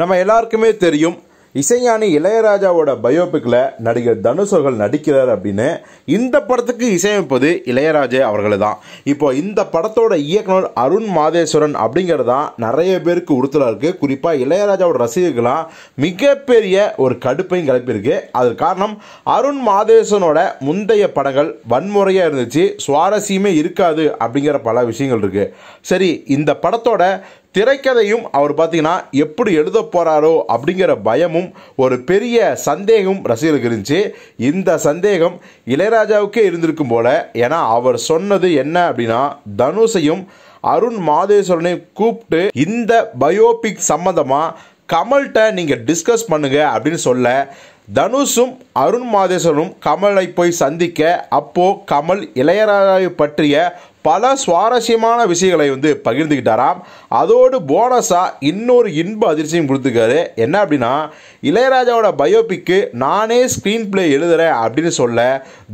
நம்ம எல்லாருக்குமே தெரியும் இசைஞானி இளையராஜாவோட பயோபிக்கில் நடிகர் தனுஷ் அவர்கள் நடிக்கிறார் அப்படின்னு இந்த படத்துக்கு இசையமைப்பது இளையராஜே அவர்கள் தான் இப்போ இந்த படத்தோட இயக்குனர் அருண் மாதேஸ்வரன் அப்படிங்கிறது தான் நிறைய பேருக்கு உறுத்தலாக இருக்குது குறிப்பாக இளையராஜாவோட ரசிகர்களாம் மிகப்பெரிய ஒரு கடுப்பையும் கிளப்பியிருக்கு அது காரணம் அருண் மாதேஸ்வரனோட முந்தைய படங்கள் வன்முறையாக இருந்துச்சு சுவாரஸ்யமே இருக்காது அப்படிங்கிற பல விஷயங்கள் இருக்குது சரி இந்த படத்தோட திரைக்கதையும் அவர் பார்த்தீங்கன்னா எப்படி எழுத போகிறாரோ அப்படிங்கிற பயமும் ஒரு பெரிய சந்தேகம் ரசிகர்களுக்கு இருந்துச்சு இந்த சந்தேகம் இளையராஜாவுக்கே இருந்திருக்கும் போல ஏன்னா அவர் சொன்னது என்ன அப்படின்னா தனுஷையும் அருண் மாதேஸ்வரனையும் கூப்பிட்டு இந்த பயோபிக் சம்மந்தமாக கமல்கிட்ட நீங்கள் டிஸ்கஸ் பண்ணுங்கள் அப்படின்னு சொல்ல தனுஷும் அருண் மாதேஸ்வரனும் கமலை போய் சந்திக்க அப்போது கமல் இளையராஜாவை பற்றிய பல சுவாரஸ்யமான விஷயங்களை வந்து பகிர்ந்துக்கிட்டாராம் அதோடு போனஸாக இன்னொரு இன்ப அதிர்ச்சியும் கொடுத்துருக்காரு என்ன அப்படின்னா இளையராஜாவோட பயோபிக்கு நானே ஸ்க்ரீன் பிளே எழுதுகிறேன் அப்படின்னு சொல்ல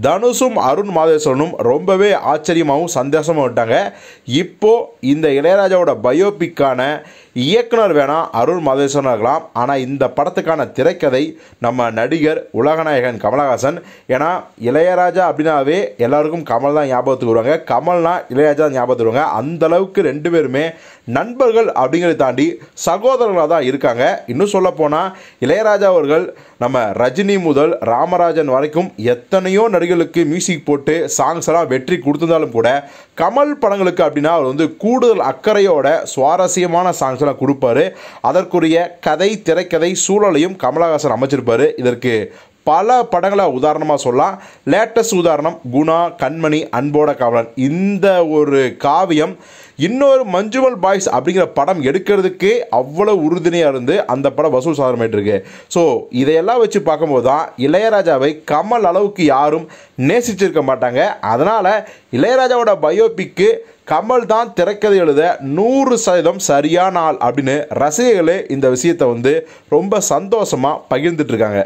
தனுஷும் அருண் மாதேஸ்வரனும் ரொம்பவே ஆச்சரியமாகவும் சந்தோஷமாக விட்டாங்க இப்போது இந்த இளையராஜாவோட பயோபிக்கான இயக்குனர் வேணாம் அருண் மாதேஸ்வரன் இருக்கலாம் ஆனால் இந்த படத்துக்கான திரைக்கதை நம்ம நடிகர் உலகநாயகன் கமலஹாசன் ஏன்னா இளையராஜா அப்படின்னாவே எல்லாருக்கும் கமல் தான் ஞாபகத்துக்கு வருவாங்க கமல்னா இளையராஜா ஞாபகம் வருவாங்க அந்த அளவுக்கு ரெண்டு பேருமே நண்பர்கள் அப்படிங்கிறத தாண்டி சகோதரர்களாக தான் இருக்காங்க இன்னும் சொல்ல போனால் இளையராஜா அவர்கள் நம்ம ரஜினி முதல் ராமராஜன் வரைக்கும் எத்தனையோ நடிகர்களுக்கு மியூசிக் போட்டு சாங்ஸ் எல்லாம் வெற்றி கொடுத்திருந்தாலும் கூட கமல் படங்களுக்கு அப்படின்னா அவர் வந்து கூடுதல் அக்கறையோட சுவாரஸ்யமான சாங்ஸ் எல்லாம் கொடுப்பாரு அதற்குரிய கதை திரைக்கதை சூழலையும் கமலஹாசன் அமைச்சிருப்பார் இதற்கு பல படங்களை உதாரணமாக சொல்லலாம் லேட்டஸ்ட் உதாரணம் குணா கண்மணி அன்போட காவலன் இந்த ஒரு காவியம் இன்னொரு மஞ்சுமல் பாய்ஸ் அப்படிங்கிற படம் எடுக்கிறதுக்கே அவ்வளோ உறுதுணையாக இருந்து அந்த படம் வசூல் இருக்கு ஸோ இதையெல்லாம் வச்சு பார்க்கும்போது தான் இளையராஜாவை கமல் அளவுக்கு யாரும் நேசிச்சிருக்க மாட்டாங்க அதனால் இளையராஜாவோட பயோபிக்கு கமல் தான் திரைக்கதை எழுத நூறு சதவீதம் சரியான ஆள் அப்படின்னு ரசிகர்களே இந்த விஷயத்தை வந்து ரொம்ப சந்தோஷமாக பகிர்ந்துட்டுருக்காங்க